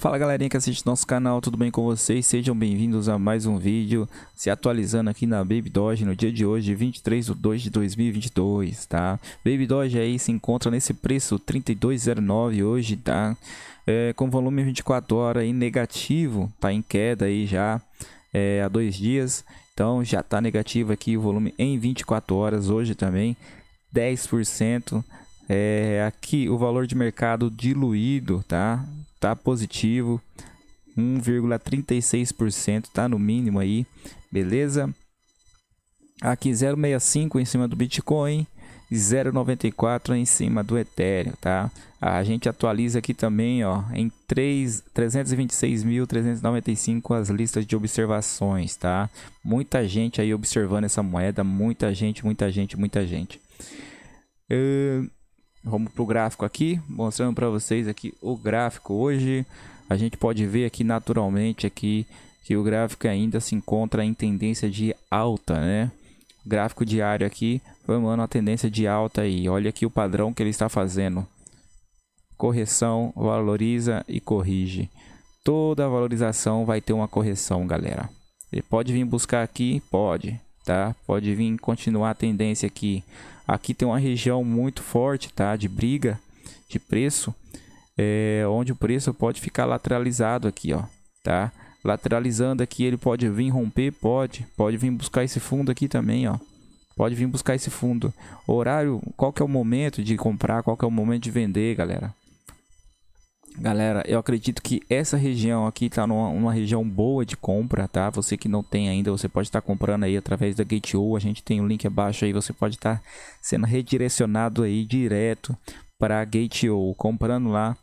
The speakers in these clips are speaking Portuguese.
Fala galerinha que assiste nosso canal, tudo bem com vocês? Sejam bem-vindos a mais um vídeo, se atualizando aqui na Baby Doge no dia de hoje, 23 de 2 de 2022, tá? Baby Doge aí se encontra nesse preço 32,09 hoje, tá? É, com volume 24 horas aí negativo, tá em queda aí já é, há dois dias, então já tá negativo aqui o volume em 24 horas hoje também, 10%. É, aqui o valor de mercado diluído, tá? tá positivo, 1,36%, tá no mínimo aí, beleza? Aqui 0,65 em cima do Bitcoin, 0,94 em cima do Ethereum, tá? A gente atualiza aqui também, ó, em 326.395 as listas de observações, tá? Muita gente aí observando essa moeda, muita gente, muita gente, muita gente. Uh, Vamos para o gráfico aqui, mostrando para vocês aqui o gráfico hoje. A gente pode ver aqui naturalmente aqui que o gráfico ainda se encontra em tendência de alta, né? gráfico diário aqui formando a tendência de alta aí. Olha aqui o padrão que ele está fazendo. Correção, valoriza e corrige. Toda valorização vai ter uma correção, galera. Ele pode vir buscar aqui? Pode, tá? Pode vir continuar a tendência aqui. Aqui tem uma região muito forte, tá? De briga, de preço, é, onde o preço pode ficar lateralizado aqui, ó, tá? Lateralizando aqui, ele pode vir romper, pode, pode vir buscar esse fundo aqui também, ó. Pode vir buscar esse fundo. Horário, qual que é o momento de comprar, qual que é o momento de vender, galera? Galera, eu acredito que essa região aqui tá numa, região boa de compra, tá? Você que não tem ainda, você pode estar tá comprando aí através da Gate.io. A gente tem o um link abaixo aí, você pode estar tá sendo redirecionado aí direto para Gate.io. Comprando lá,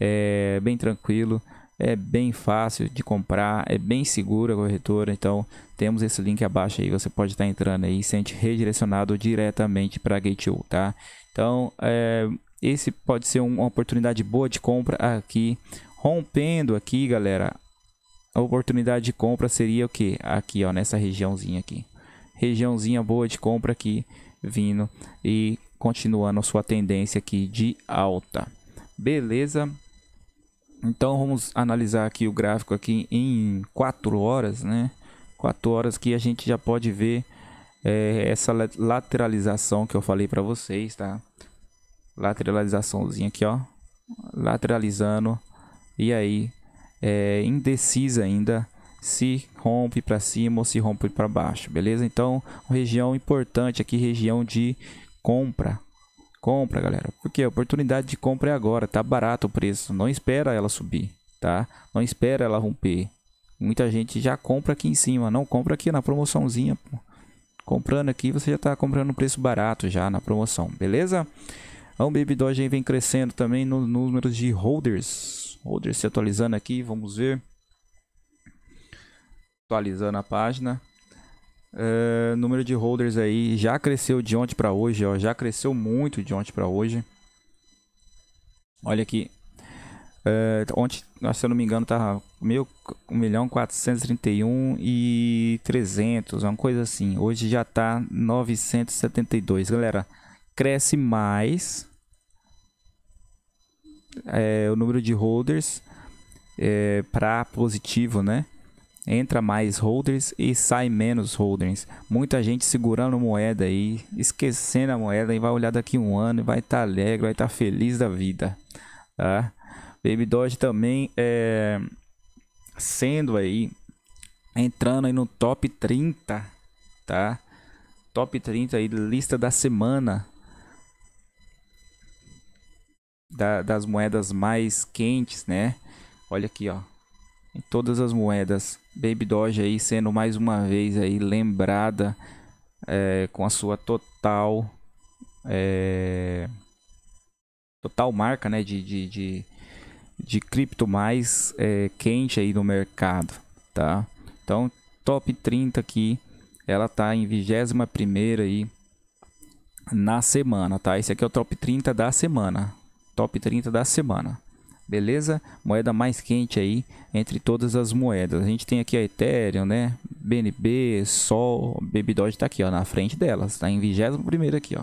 é bem tranquilo, é bem fácil de comprar, é bem segura a corretora. Então, temos esse link abaixo aí, você pode estar tá entrando aí e sente redirecionado diretamente para Gate.io, tá? Então, é esse pode ser uma oportunidade boa de compra aqui, rompendo aqui, galera. A oportunidade de compra seria o que? Aqui, ó, nessa regiãozinha aqui. Regiãozinha boa de compra aqui, vindo e continuando a sua tendência aqui de alta. Beleza? Então vamos analisar aqui o gráfico aqui em 4 horas, né? 4 horas que a gente já pode ver é, essa lateralização que eu falei para vocês, tá? lateralizaçãozinha aqui, ó. Lateralizando. E aí, é indecisa ainda se rompe para cima ou se rompe para baixo, beleza? Então, região importante aqui, região de compra. Compra, galera, porque a oportunidade de compra é agora, tá barato o preço, não espera ela subir, tá? Não espera ela romper. Muita gente já compra aqui em cima, não compra aqui na promoçãozinha, pô. Comprando aqui, você já tá comprando um preço barato já na promoção, beleza? A Baby Doge vem crescendo também nos números de holders. Holders se atualizando aqui, vamos ver. Atualizando a página. Uh, número de holders aí já cresceu de ontem para hoje, ó, já cresceu muito de ontem para hoje. Olha aqui. Uh, ontem, ah, se eu não me engano, tá 1 milhão 431 e 300, uma coisa assim. Hoje já tá 972, galera cresce mais é, o número de holders é, para positivo, né? Entra mais holders e sai menos holders. Muita gente segurando moeda aí, esquecendo a moeda e vai olhar daqui um ano e vai estar tá alegre, vai estar tá feliz da vida, tá? Baby Doge também é, sendo aí entrando aí no top 30, tá? Top 30 aí lista da semana da, das moedas mais quentes, né? Olha aqui, ó. Em todas as moedas, Baby Doge aí sendo mais uma vez aí lembrada é, com a sua total é, total marca, né? De, de, de, de cripto mais é, quente aí no mercado, tá? Então, top 30 aqui, ela tá em 21 primeira aí na semana, tá? Esse aqui é o top 30 da semana, top 30 da semana. Beleza? Moeda mais quente aí entre todas as moedas. A gente tem aqui a Ethereum, né? BNB, Sol, Baby Doge tá aqui, ó, na frente delas. Tá em 21 aqui, ó.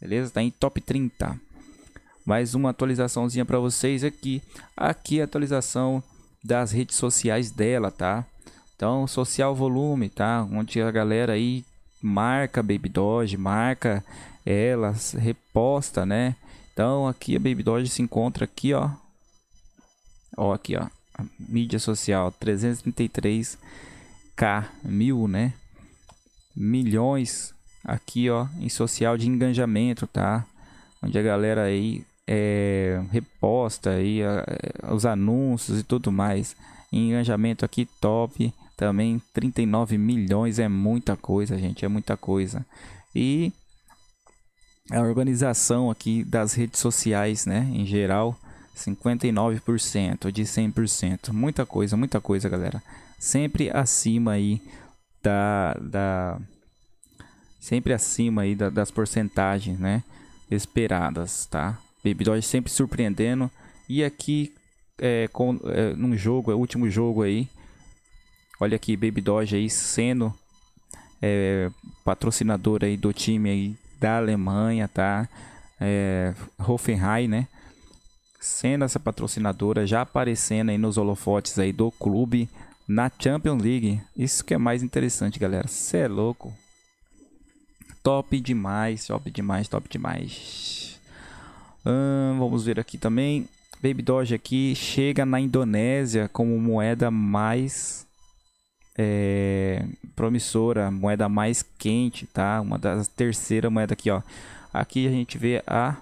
Beleza? Tá em top 30. Mais uma atualizaçãozinha para vocês aqui. Aqui é a atualização das redes sociais dela, tá? Então, social volume, tá? Onde a galera aí marca Baby Doge, marca elas, reposta, né? Então aqui a Baby Doge se encontra aqui, ó. Ó, aqui, ó. Mídia social 333k mil, né? Milhões aqui, ó, em social de engajamento, tá? Onde a galera aí é, reposta aí a, é, os anúncios e tudo mais. Engajamento aqui top também 39 milhões é muita coisa, gente, é muita coisa. E a organização aqui das redes sociais, né, em geral, 59% de 100%. Muita coisa, muita coisa, galera. Sempre acima aí da, da sempre acima aí da, das porcentagens, né, esperadas, tá? Baby Doge sempre surpreendendo e aqui é, com, é, num jogo, é o último jogo aí. Olha aqui, Baby Doge aí sendo é, patrocinador aí do time aí da Alemanha, tá? É, Hoffenheim, né? Sendo essa patrocinadora já aparecendo aí nos holofotes aí do clube na Champions League. Isso que é mais interessante, galera. Você é louco. Top demais, top demais, top demais. Hum, vamos ver aqui também. Baby Doge aqui chega na Indonésia como moeda mais é, promissora, moeda mais quente, tá? Uma das terceira moeda aqui, ó. Aqui a gente vê a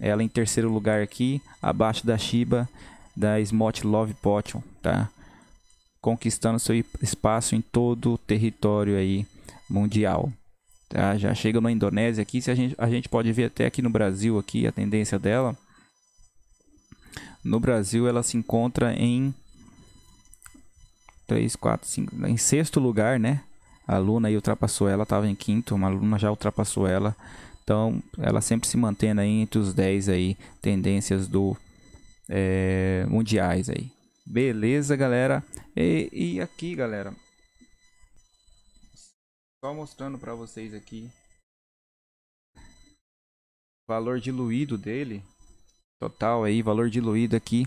ela em terceiro lugar aqui, abaixo da Shiba, da Smot Love Potion, tá? Conquistando seu espaço em todo o território aí mundial. Tá? Já chega na Indonésia aqui, se a gente, a gente pode ver até aqui no Brasil aqui a tendência dela. No Brasil ela se encontra em 3, 4, 5. Em sexto lugar, né? A Luna aí ultrapassou ela, Tava em quinto, uma aluna já ultrapassou ela. Então, ela sempre se mantendo aí entre os 10 aí, tendências do é, mundiais aí. Beleza, galera? E, e aqui, galera. Só mostrando para vocês aqui. Valor diluído dele. Total aí, valor diluído aqui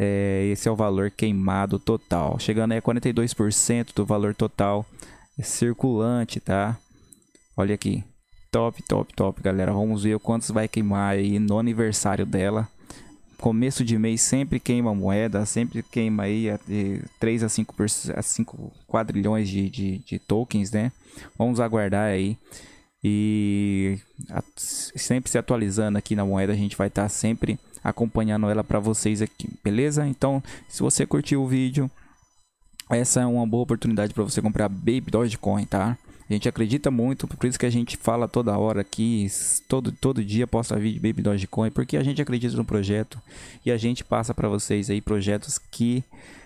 É, esse é o valor queimado total, chegando aí a 42% do valor total circulante, tá? Olha aqui, top, top, top, galera. Vamos ver quantos vai queimar aí no aniversário dela. Começo de mês sempre queima moeda, sempre queima aí de 3 a 5, a 5 quadrilhões de, de, de tokens, né? Vamos aguardar aí e sempre se atualizando aqui na moeda a gente vai estar tá sempre acompanhando ela para vocês aqui, beleza? Então, se você curtiu o vídeo, essa é uma boa oportunidade para você comprar Baby Dogecoin, tá? A gente acredita muito, por isso que a gente fala toda hora aqui, todo, todo dia posta vídeo Baby Dogecoin, porque a gente acredita no projeto e a gente passa para vocês aí projetos que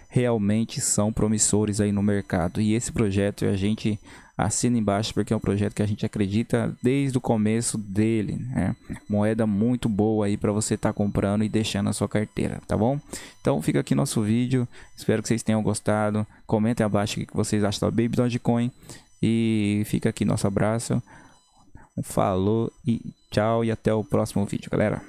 realmente são promissores aí no mercado. E esse projeto é a gente assina embaixo porque é um projeto que a gente acredita desde o começo dele, né? Moeda muito boa aí para você estar tá comprando e deixando na sua carteira, tá bom? Então fica aqui nosso vídeo, espero que vocês tenham gostado. Comentem abaixo o que vocês acham da Baby Dogecoin e fica aqui nosso abraço. Um falou e tchau e até o próximo vídeo, galera.